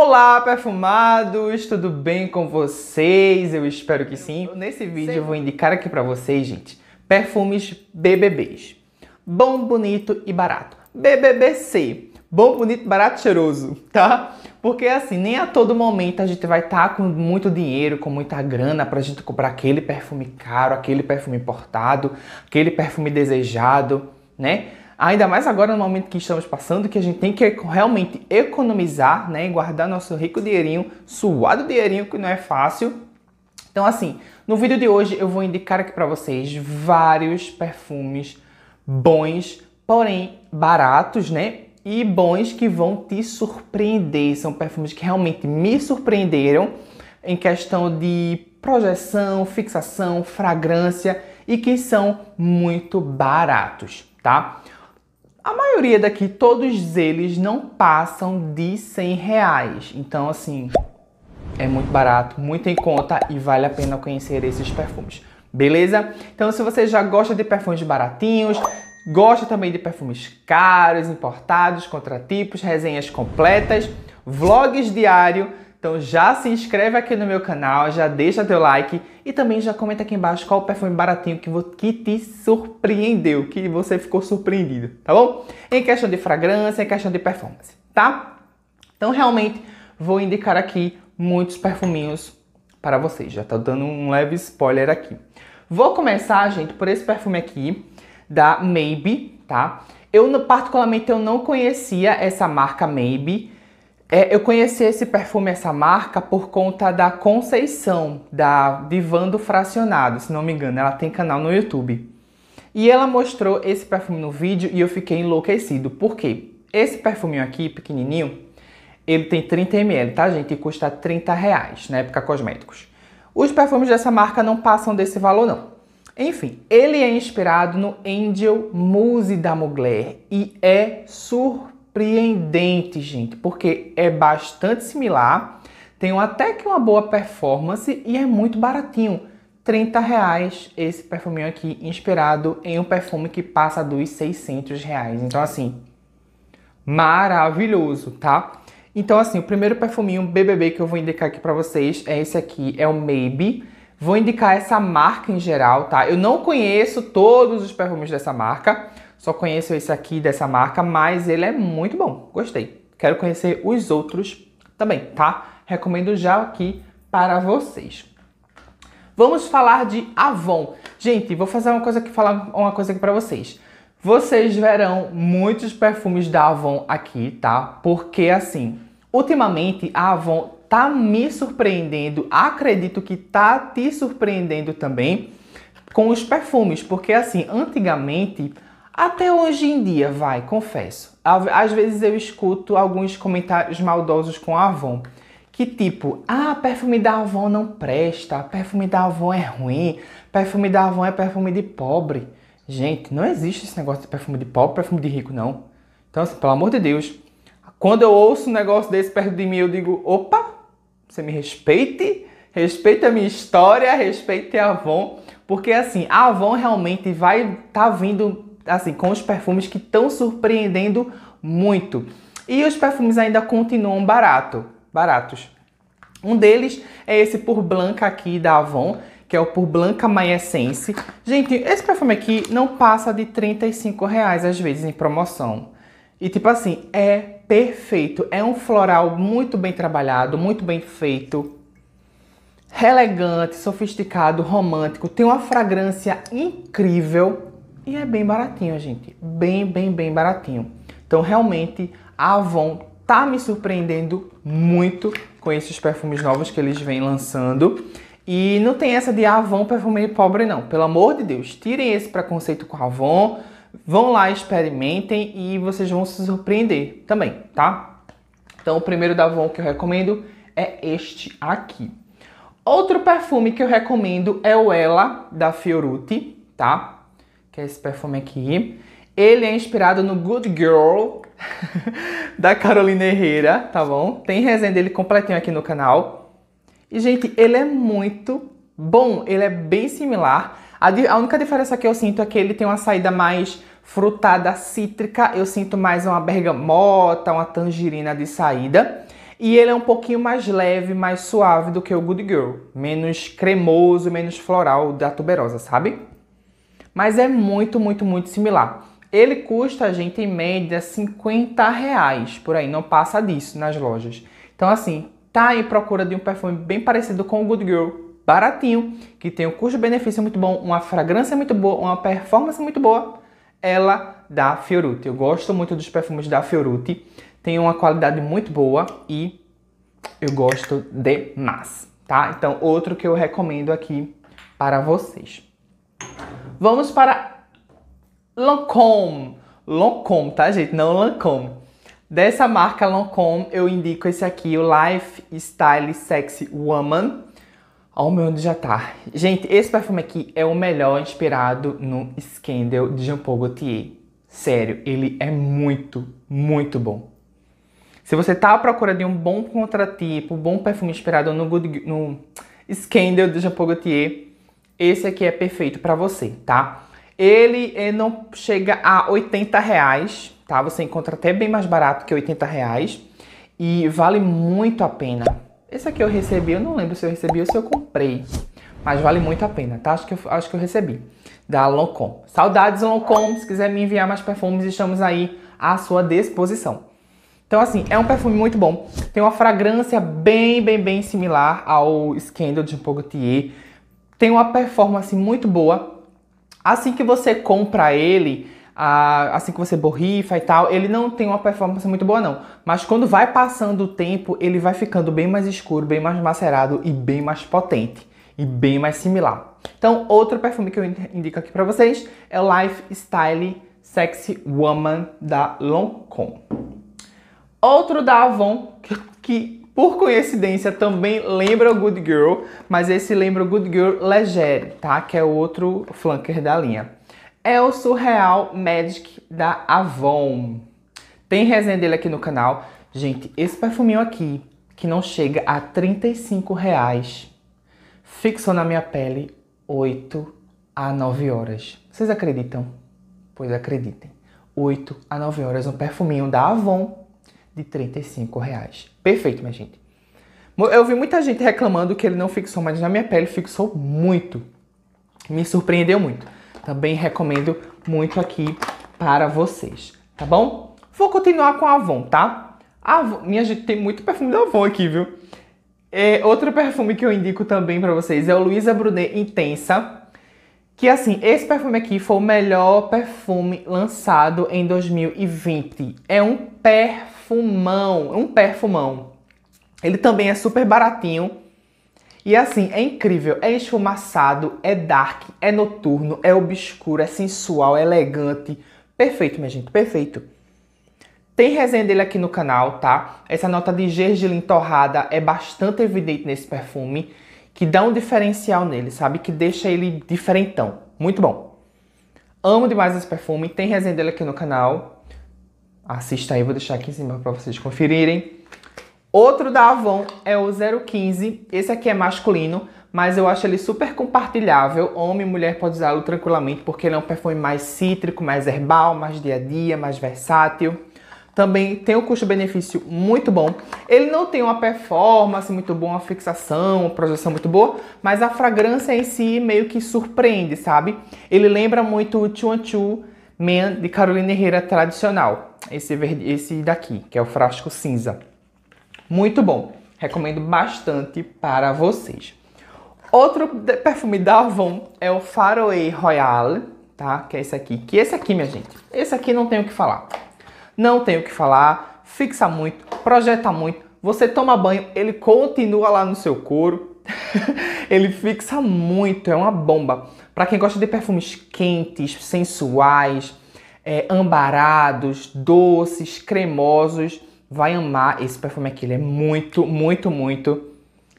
Olá, perfumados! Tudo bem com vocês? Eu espero que sim. Nesse vídeo eu vou indicar aqui para vocês, gente, perfumes BBBs. Bom, bonito e barato. BBBC. Bom, bonito, barato, cheiroso, tá? Porque assim, nem a todo momento a gente vai estar tá com muito dinheiro, com muita grana pra gente comprar aquele perfume caro, aquele perfume importado, aquele perfume desejado, né? Ainda mais agora no momento que estamos passando, que a gente tem que realmente economizar, né? E guardar nosso rico dinheirinho, suado dinheirinho, que não é fácil. Então, assim, no vídeo de hoje eu vou indicar aqui para vocês vários perfumes bons, porém baratos, né? E bons que vão te surpreender. São perfumes que realmente me surpreenderam em questão de projeção, fixação, fragrância e que são muito baratos, tá? A maioria daqui, todos eles não passam de 100 reais. Então, assim, é muito barato, muito em conta e vale a pena conhecer esses perfumes. Beleza? Então, se você já gosta de perfumes baratinhos, gosta também de perfumes caros, importados, contratipos, resenhas completas, vlogs diário então já se inscreve aqui no meu canal, já deixa teu like e também já comenta aqui embaixo qual perfume baratinho que, que te surpreendeu, que você ficou surpreendido, tá bom? Em questão de fragrância, em questão de performance, tá? Então realmente vou indicar aqui muitos perfuminhos para vocês. Já tô tá dando um leve spoiler aqui. Vou começar, gente, por esse perfume aqui da Maybe, tá? Eu particularmente eu não conhecia essa marca Maybe. É, eu conheci esse perfume, essa marca, por conta da Conceição, da Vivando Fracionado, se não me engano. Ela tem canal no YouTube. E ela mostrou esse perfume no vídeo e eu fiquei enlouquecido. Por quê? Esse perfuminho aqui, pequenininho, ele tem 30 ml, tá, gente? E custa 30 reais na época cosméticos. Os perfumes dessa marca não passam desse valor, não. Enfim, ele é inspirado no Angel Muse da Mugler e é surpresa surpreendente, gente, porque é bastante similar, tem até que uma boa performance e é muito baratinho. 30 reais esse perfuminho aqui, inspirado em um perfume que passa dos 600 reais. Então, assim, maravilhoso, tá? Então, assim, o primeiro perfuminho BBB que eu vou indicar aqui pra vocês é esse aqui, é o Maybe. Vou indicar essa marca em geral, tá? Eu não conheço todos os perfumes dessa marca, só conheço esse aqui dessa marca, mas ele é muito bom. Gostei. Quero conhecer os outros também, tá? Recomendo já aqui para vocês. Vamos falar de Avon. Gente, vou fazer uma coisa aqui, falar uma coisa aqui para vocês. Vocês verão muitos perfumes da Avon aqui, tá? Porque assim, ultimamente a Avon tá me surpreendendo, acredito que tá te surpreendendo também com os perfumes, porque assim, antigamente até hoje em dia, vai, confesso. Às vezes eu escuto alguns comentários maldosos com a Avon. Que tipo, ah, perfume da Avon não presta, perfume da Avon é ruim, perfume da Avon é perfume de pobre. Gente, não existe esse negócio de perfume de pobre, perfume de rico, não. Então, assim, pelo amor de Deus, quando eu ouço um negócio desse perto de mim, eu digo, opa, você me respeite, respeite a minha história, respeite a Avon, porque assim, a Avon realmente vai estar tá vindo assim, com os perfumes que estão surpreendendo muito. E os perfumes ainda continuam barato, baratos. Um deles é esse por Blanca aqui da Avon, que é o por Blanca My Essence. Gente, esse perfume aqui não passa de 35 reais às vezes em promoção. E tipo assim, é perfeito. É um floral muito bem trabalhado, muito bem feito. Elegante, sofisticado, romântico. Tem uma fragrância incrível. E é bem baratinho, gente. Bem, bem, bem baratinho. Então, realmente, a Avon tá me surpreendendo muito com esses perfumes novos que eles vêm lançando. E não tem essa de Avon perfume pobre, não. Pelo amor de Deus, tirem esse preconceito com a Avon. Vão lá, experimentem e vocês vão se surpreender também, tá? Então, o primeiro da Avon que eu recomendo é este aqui. Outro perfume que eu recomendo é o Ela, da Fioruti, tá? que é esse perfume aqui. Ele é inspirado no Good Girl da Carolina Herrera, tá bom? Tem resenha dele completinho aqui no canal. E, gente, ele é muito bom, ele é bem similar. A, a única diferença que eu sinto é que ele tem uma saída mais frutada cítrica, eu sinto mais uma bergamota, uma tangerina de saída. E ele é um pouquinho mais leve, mais suave do que o Good Girl. Menos cremoso, menos floral da tuberosa, sabe? mas é muito, muito, muito similar. Ele custa a gente em média 50 reais por aí, não passa disso nas lojas. Então, assim, tá em procura de um perfume bem parecido com o Good Girl, baratinho, que tem um custo-benefício muito bom, uma fragrância muito boa, uma performance muito boa, ela da Fioruti. Eu gosto muito dos perfumes da Fioruti, tem uma qualidade muito boa e eu gosto demais, tá? Então, outro que eu recomendo aqui para vocês. Vamos para Lancôme. Lancôme, tá, gente? Não Lancôme. Dessa marca Lancôme, eu indico esse aqui, o Life Style Sexy Woman. Olha o meu onde já tá. Gente, esse perfume aqui é o melhor inspirado no Scandal de Jean Paul Gaultier. Sério, ele é muito, muito bom. Se você tá à procura de um bom contratipo, bom perfume inspirado no, Good, no Scandal de Jean Paul Gaultier, esse aqui é perfeito para você, tá? Ele, ele não chega a 80 reais, tá? Você encontra até bem mais barato que 80 reais e vale muito a pena. Esse aqui eu recebi, eu não lembro se eu recebi ou se eu comprei, mas vale muito a pena, tá? Acho que eu, acho que eu recebi, da Loncom. Saudades Loncom, se quiser me enviar mais perfumes, estamos aí à sua disposição. Então, assim, é um perfume muito bom. Tem uma fragrância bem, bem, bem similar ao Scandal de Pogotier tem uma performance muito boa. Assim que você compra ele, assim que você borrifa e tal, ele não tem uma performance muito boa não. Mas quando vai passando o tempo, ele vai ficando bem mais escuro, bem mais macerado e bem mais potente e bem mais similar. Então, outro perfume que eu indico aqui para vocês é o Lifestyle Sexy Woman da Lancôme. Outro da Avon que, que por coincidência também lembra o Good Girl, mas esse lembra o Good Girl Legere, tá? Que é outro flanker da linha. É o Surreal Magic da Avon. Tem resenha dele aqui no canal. Gente, esse perfuminho aqui, que não chega a 35 reais, fixou na minha pele 8 a 9 horas. Vocês acreditam? Pois acreditem. 8 a 9 horas, um perfuminho da Avon de 35 reais. Perfeito, minha gente. Eu vi muita gente reclamando que ele não fixou, mas na minha pele fixou muito. Me surpreendeu muito. Também recomendo muito aqui para vocês, tá bom? Vou continuar com a Avon, tá? A Avon, minha gente, tem muito perfume da Avon aqui, viu? É, outro perfume que eu indico também para vocês é o Luisa Brunet Intensa. Que assim, esse perfume aqui foi o melhor perfume lançado em 2020. É um perfumão, é um perfumão. Ele também é super baratinho. E assim, é incrível, é esfumaçado, é dark, é noturno, é obscuro, é sensual, é elegante. Perfeito, minha gente, perfeito. Tem resenha dele aqui no canal, tá? Essa nota de gergelim torrada é bastante evidente nesse perfume que dá um diferencial nele, sabe? Que deixa ele diferentão. Muito bom. Amo demais esse perfume. Tem resenha dele aqui no canal. Assista aí, vou deixar aqui em cima para vocês conferirem. Outro da Avon é o 015. Esse aqui é masculino, mas eu acho ele super compartilhável. Homem e mulher pode usá-lo tranquilamente, porque ele é um perfume mais cítrico, mais herbal, mais dia a dia, mais versátil também tem um custo-benefício muito bom. Ele não tem uma performance muito boa, uma fixação, uma projeção muito boa, mas a fragrância em si meio que surpreende, sabe? Ele lembra muito o Chuanchu Man de Carolina Herrera tradicional, esse verde, esse daqui, que é o frasco cinza. Muito bom. Recomendo bastante para vocês. Outro perfume da Avon é o Faroe Royal, tá? Que é esse aqui. Que esse aqui, minha gente, esse aqui não tem o que falar não tem o que falar, fixa muito, projeta muito, você toma banho, ele continua lá no seu couro, ele fixa muito, é uma bomba. Para quem gosta de perfumes quentes, sensuais, é, ambarados, doces, cremosos, vai amar esse perfume aqui. Ele é muito, muito, muito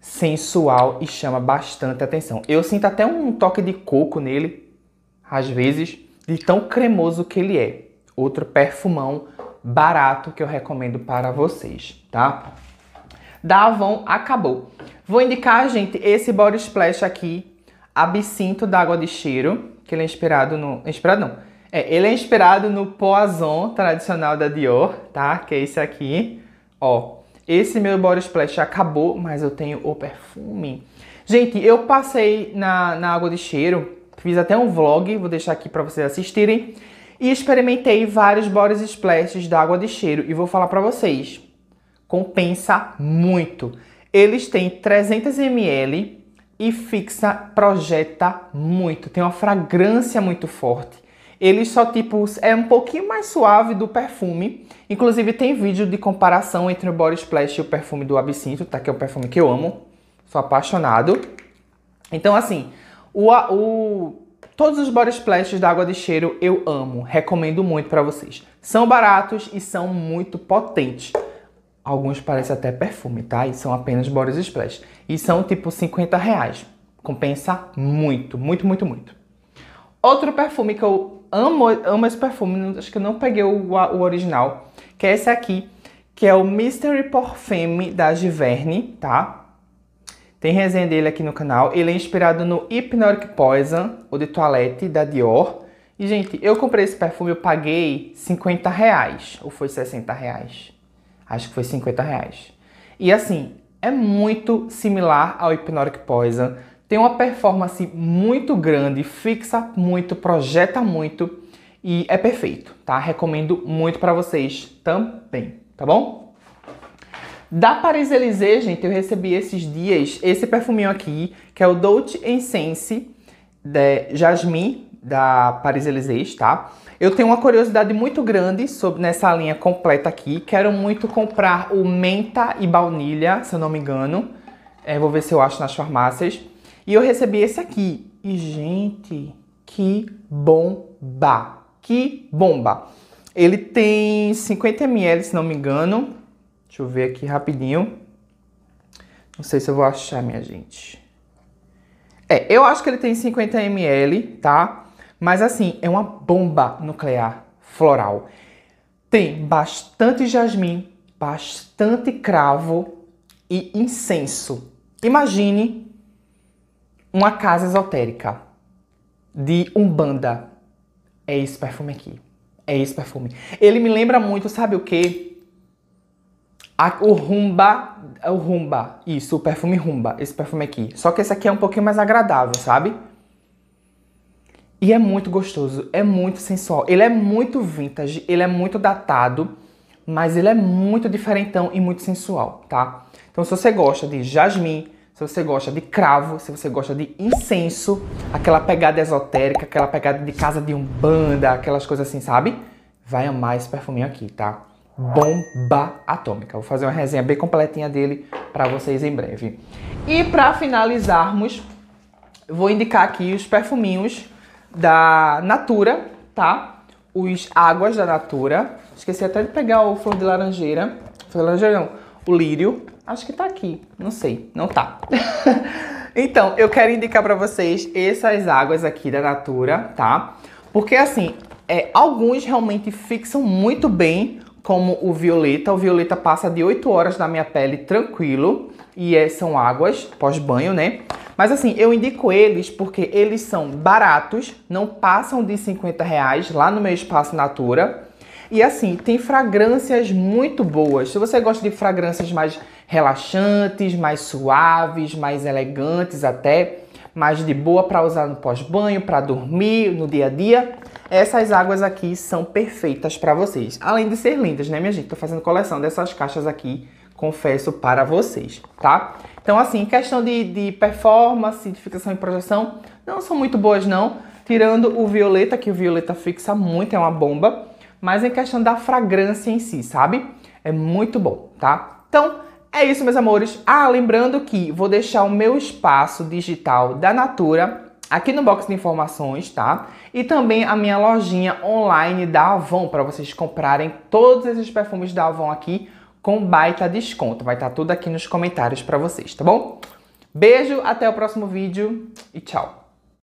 sensual e chama bastante atenção. Eu sinto até um toque de coco nele, às vezes, de tão cremoso que ele é. Outro perfumão barato que eu recomendo para vocês, tá? Da Avon acabou. Vou indicar, gente, esse Body Splash aqui, absinto d'água de cheiro, que ele é inspirado no... Inspirado não. É, ele é inspirado no Poison tradicional da Dior, tá? Que é esse aqui, ó. Esse meu Body Splash acabou, mas eu tenho o perfume. Gente, eu passei na, na água de cheiro, fiz até um vlog, vou deixar aqui para vocês assistirem e experimentei vários Boris splashes da água de cheiro e vou falar para vocês. Compensa muito. Eles têm 300 ml e fixa, projeta muito. Tem uma fragrância muito forte. Ele só tipo é um pouquinho mais suave do perfume. Inclusive tem vídeo de comparação entre o Body Splash e o perfume do Absinto, tá? Que é um perfume que eu amo, sou apaixonado. Então assim, o, o Todos os body splashes da água de cheiro eu amo, recomendo muito para vocês. São baratos e são muito potentes. Alguns parecem até perfume, tá? E são apenas body splash. E são tipo 50 reais. Compensa muito, muito, muito, muito. Outro perfume que eu amo, amo esse perfume, acho que eu não peguei o, o original, que é esse aqui, que é o Mystery Perfume da Givenchy, tá? Tem resenha dele aqui no canal. Ele é inspirado no Hypnotic Poison, o de toilette da Dior. E, gente, eu comprei esse perfume, eu paguei 50 reais. Ou foi 60 reais? Acho que foi 50 reais. E, assim, é muito similar ao Hypnotic Poison. Tem uma performance muito grande, fixa muito, projeta muito. E é perfeito, tá? Recomendo muito para vocês também, tá bom? Da Paris Elysée, gente, eu recebi esses dias esse perfuminho aqui, que é o Dolce Incense de Jasmine, da Paris Elysée, tá? Eu tenho uma curiosidade muito grande sobre nessa linha completa aqui. Quero muito comprar o menta e baunilha, se eu não me engano. É, vou ver se eu acho nas farmácias. E eu recebi esse aqui. E, gente, que bomba! Que bomba! Ele tem 50 ml, se não me engano. Deixa eu ver aqui rapidinho. Não sei se eu vou achar, minha gente. É, eu acho que ele tem 50 ml, tá? Mas assim, é uma bomba nuclear floral. Tem bastante jasmim, bastante cravo e incenso. Imagine uma casa esotérica de Umbanda. É esse perfume aqui. É esse perfume. Ele me lembra muito, sabe o que? O rumba, é o rumba, isso, o perfume rumba, esse perfume aqui. Só que esse aqui é um pouquinho mais agradável, sabe? E é muito gostoso, é muito sensual. Ele é muito vintage, ele é muito datado, mas ele é muito diferentão e muito sensual, tá? Então se você gosta de jasmim, se você gosta de cravo, se você gosta de incenso, aquela pegada esotérica, aquela pegada de casa de umbanda, aquelas coisas assim, sabe? Vai amar esse perfuminho aqui, tá? bomba atômica. Vou fazer uma resenha bem completinha dele para vocês em breve. E para finalizarmos, vou indicar aqui os perfuminhos da Natura, tá? Os Águas da Natura. Esqueci até de pegar o flor de laranjeira. Flor de laranjeira não, o lírio. Acho que tá aqui, não sei, não tá. então, eu quero indicar para vocês essas águas aqui da Natura, tá? Porque assim, é, alguns realmente fixam muito bem como o violeta. O violeta passa de 8 horas na minha pele tranquilo e é, são águas pós-banho, né? Mas assim, eu indico eles porque eles são baratos, não passam de 50 reais lá no meu espaço Natura. E assim, tem fragrâncias muito boas. Se você gosta de fragrâncias mais relaxantes, mais suaves, mais elegantes até, mais de boa para usar no pós-banho, para dormir, no dia a dia, essas águas aqui são perfeitas para vocês. Além de ser lindas, né, minha gente? Tô fazendo coleção dessas caixas aqui, confesso para vocês, tá? Então, assim, questão de, de performance, de fixação e projeção, não são muito boas, não. Tirando o violeta, que o violeta fixa muito, é uma bomba. Mas em questão da fragrância em si, sabe? É muito bom, tá? Então, é isso, meus amores. Ah, lembrando que vou deixar o meu espaço digital da Natura aqui no box de informações, tá? E também a minha lojinha online da Avon para vocês comprarem todos esses perfumes da Avon aqui com baita desconto. Vai estar tá tudo aqui nos comentários para vocês, tá bom? Beijo, até o próximo vídeo e tchau.